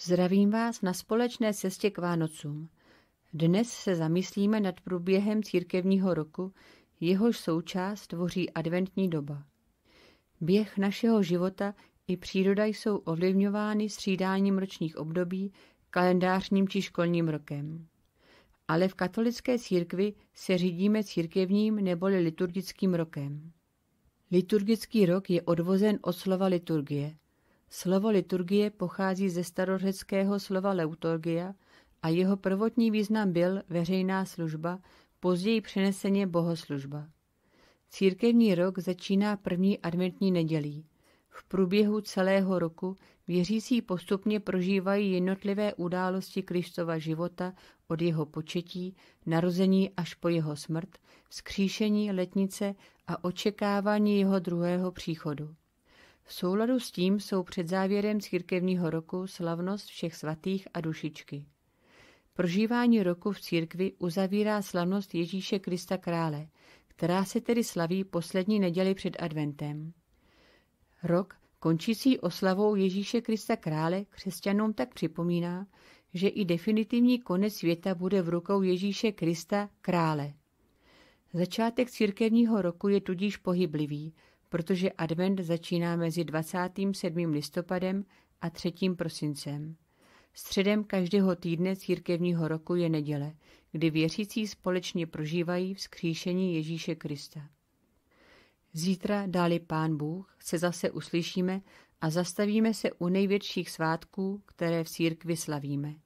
Zdravím vás na společné cestě k Vánocům. Dnes se zamyslíme nad průběhem církevního roku, jehož součást tvoří adventní doba. Běh našeho života i příroda jsou ovlivňovány střídáním ročních období, kalendářním či školním rokem. Ale v katolické církvi se řídíme církevním neboli liturgickým rokem. Liturgický rok je odvozen od slova liturgie – Slovo liturgie pochází ze starořeckého slova leuturgia a jeho prvotní význam byl veřejná služba, později přeneseně bohoslužba. Církevní rok začíná první adventní nedělí. V průběhu celého roku věřící postupně prožívají jednotlivé události Kristova života od jeho početí, narození až po jeho smrt, vzkříšení letnice a očekávání jeho druhého příchodu. V souladu s tím jsou před závěrem církevního roku slavnost všech svatých a dušičky. Prožívání roku v církvi uzavírá slavnost Ježíše Krista Krále, která se tedy slaví poslední neděli před adventem. Rok končící oslavou Ježíše Krista Krále křesťanům tak připomíná, že i definitivní konec světa bude v rukou Ježíše Krista Krále. Začátek církevního roku je tudíž pohyblivý, protože advent začíná mezi 27. listopadem a 3. prosincem. Středem každého týdne církevního roku je neděle, kdy věřící společně prožívají vzkříšení Ježíše Krista. Zítra, dáli Pán Bůh, se zase uslyšíme a zastavíme se u největších svátků, které v církvi slavíme.